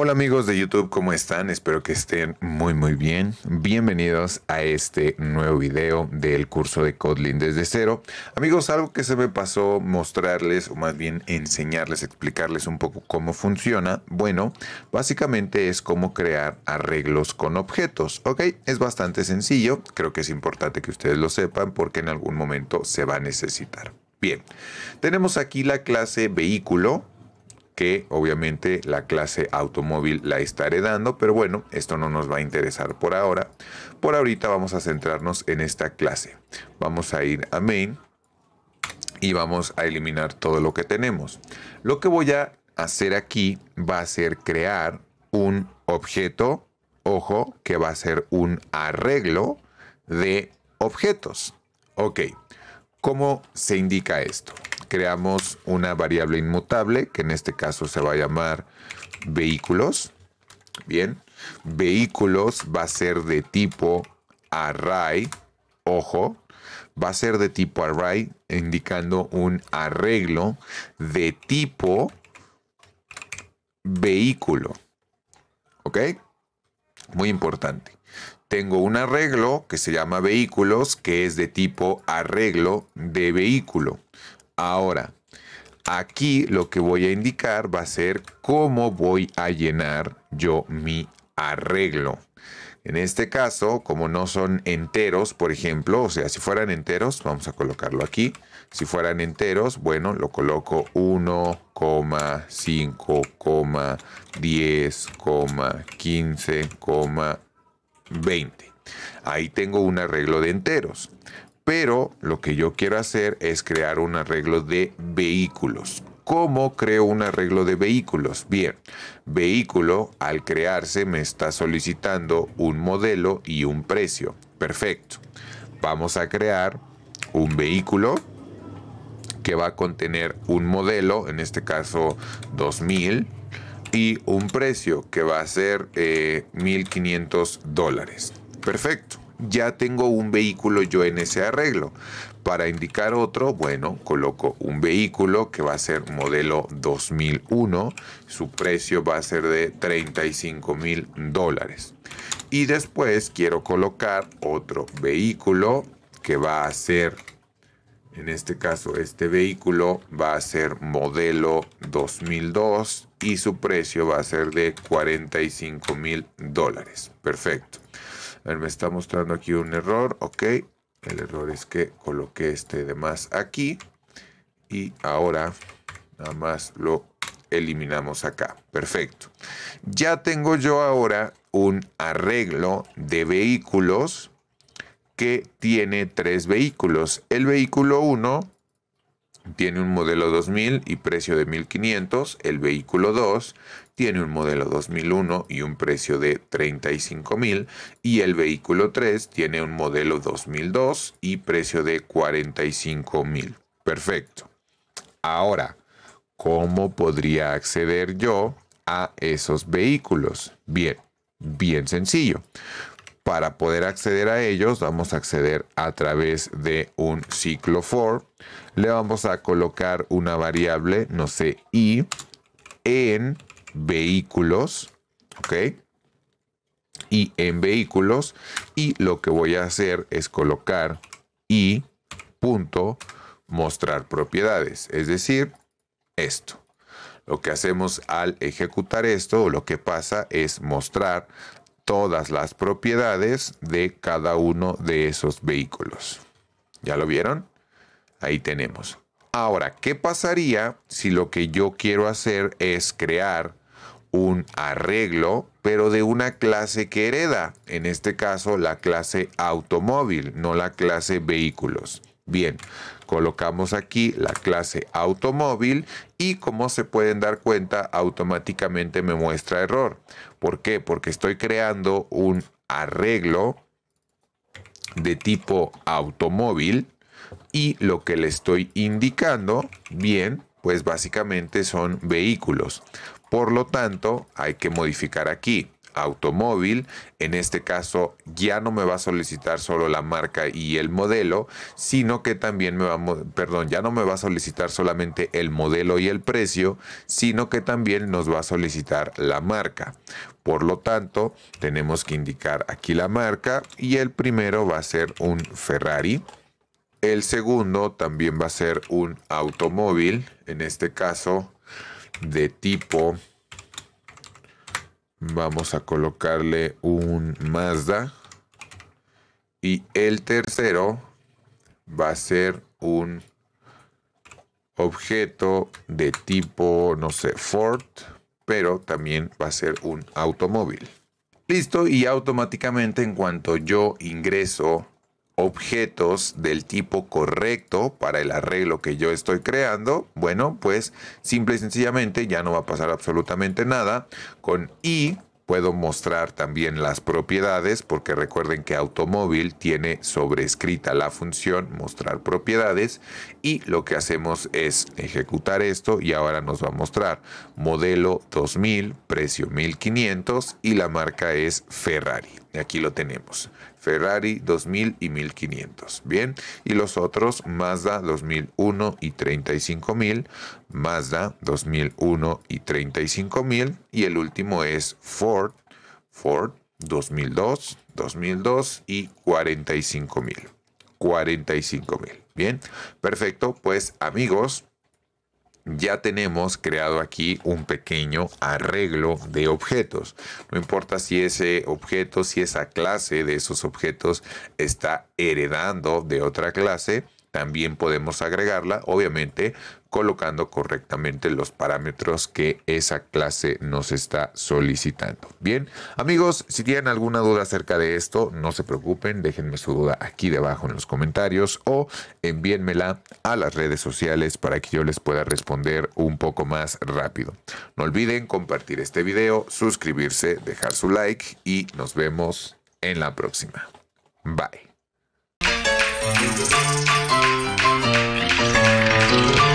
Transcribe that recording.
Hola amigos de YouTube, ¿cómo están? Espero que estén muy muy bien. Bienvenidos a este nuevo video del curso de Kotlin desde cero. Amigos, algo que se me pasó mostrarles o más bien enseñarles, explicarles un poco cómo funciona. Bueno, básicamente es cómo crear arreglos con objetos, ¿ok? Es bastante sencillo, creo que es importante que ustedes lo sepan porque en algún momento se va a necesitar. Bien, tenemos aquí la clase vehículo que obviamente la clase automóvil la estaré dando pero bueno, esto no nos va a interesar por ahora. Por ahorita vamos a centrarnos en esta clase. Vamos a ir a main y vamos a eliminar todo lo que tenemos. Lo que voy a hacer aquí va a ser crear un objeto, ojo, que va a ser un arreglo de objetos. Ok, ¿cómo se indica esto? creamos una variable inmutable, que en este caso se va a llamar vehículos. Bien, vehículos va a ser de tipo array, ojo, va a ser de tipo array, indicando un arreglo de tipo vehículo. ¿Ok? Muy importante. Tengo un arreglo que se llama vehículos, que es de tipo arreglo de vehículo. Ahora, aquí lo que voy a indicar va a ser cómo voy a llenar yo mi arreglo. En este caso, como no son enteros, por ejemplo, o sea, si fueran enteros, vamos a colocarlo aquí. Si fueran enteros, bueno, lo coloco 1, 5, 10, 15, 20. Ahí tengo un arreglo de enteros. Pero lo que yo quiero hacer es crear un arreglo de vehículos. ¿Cómo creo un arreglo de vehículos? Bien, vehículo al crearse me está solicitando un modelo y un precio. Perfecto. Vamos a crear un vehículo que va a contener un modelo, en este caso 2000, y un precio que va a ser 1500 eh, dólares. Perfecto ya tengo un vehículo yo en ese arreglo. Para indicar otro, bueno, coloco un vehículo que va a ser modelo 2001, su precio va a ser de 35 mil dólares. Y después quiero colocar otro vehículo que va a ser, en este caso este vehículo va a ser modelo 2002 y su precio va a ser de 45 mil dólares. Perfecto me está mostrando aquí un error. Ok. El error es que coloqué este de más aquí. Y ahora nada más lo eliminamos acá. Perfecto. Ya tengo yo ahora un arreglo de vehículos que tiene tres vehículos. El vehículo 1 tiene un modelo 2000 y precio de 1500, el vehículo 2 tiene un modelo 2001 y un precio de 35,000 y el vehículo 3 tiene un modelo 2002 y precio de 45,000. Perfecto. Ahora, ¿cómo podría acceder yo a esos vehículos? Bien, bien sencillo. Para poder acceder a ellos, vamos a acceder a través de un ciclo for. Le vamos a colocar una variable, no sé, i, en vehículos, ¿ok? Y en vehículos, y lo que voy a hacer es colocar y punto mostrar propiedades, es decir, esto. Lo que hacemos al ejecutar esto, lo que pasa es mostrar todas las propiedades de cada uno de esos vehículos. ¿Ya lo vieron? Ahí tenemos. Ahora, ¿qué pasaría si lo que yo quiero hacer es crear un arreglo, pero de una clase que hereda? En este caso, la clase automóvil, no la clase vehículos. Bien, colocamos aquí la clase automóvil y como se pueden dar cuenta, automáticamente me muestra error. ¿Por qué? Porque estoy creando un arreglo de tipo automóvil y lo que le estoy indicando, bien, pues básicamente son vehículos. Por lo tanto, hay que modificar aquí automóvil. En este caso ya no me va a solicitar solo la marca y el modelo, sino que también me va perdón, ya no me va a solicitar solamente el modelo y el precio, sino que también nos va a solicitar la marca. Por lo tanto, tenemos que indicar aquí la marca y el primero va a ser un Ferrari. El segundo también va a ser un automóvil, en este caso de tipo Vamos a colocarle un Mazda. Y el tercero va a ser un objeto de tipo, no sé, Ford, pero también va a ser un automóvil. Listo, y automáticamente en cuanto yo ingreso objetos del tipo correcto para el arreglo que yo estoy creando, bueno, pues simple y sencillamente ya no va a pasar absolutamente nada. Con y puedo mostrar también las propiedades, porque recuerden que automóvil tiene sobrescrita la función mostrar propiedades y lo que hacemos es ejecutar esto y ahora nos va a mostrar modelo 2000, precio 1500 y la marca es Ferrari. Aquí lo tenemos. Ferrari 2000 y 1500. Bien. Y los otros, Mazda 2001 y 35000. Mazda 2001 y 35000. Y el último es Ford. Ford 2002, 2002 y 45 mil. Bien, perfecto. Pues amigos, ya tenemos creado aquí un pequeño arreglo de objetos. No importa si ese objeto, si esa clase de esos objetos está heredando de otra clase, también podemos agregarla, obviamente colocando correctamente los parámetros que esa clase nos está solicitando. Bien, amigos, si tienen alguna duda acerca de esto, no se preocupen, déjenme su duda aquí debajo en los comentarios o envíenmela a las redes sociales para que yo les pueda responder un poco más rápido. No olviden compartir este video, suscribirse, dejar su like y nos vemos en la próxima. Bye. Thank you.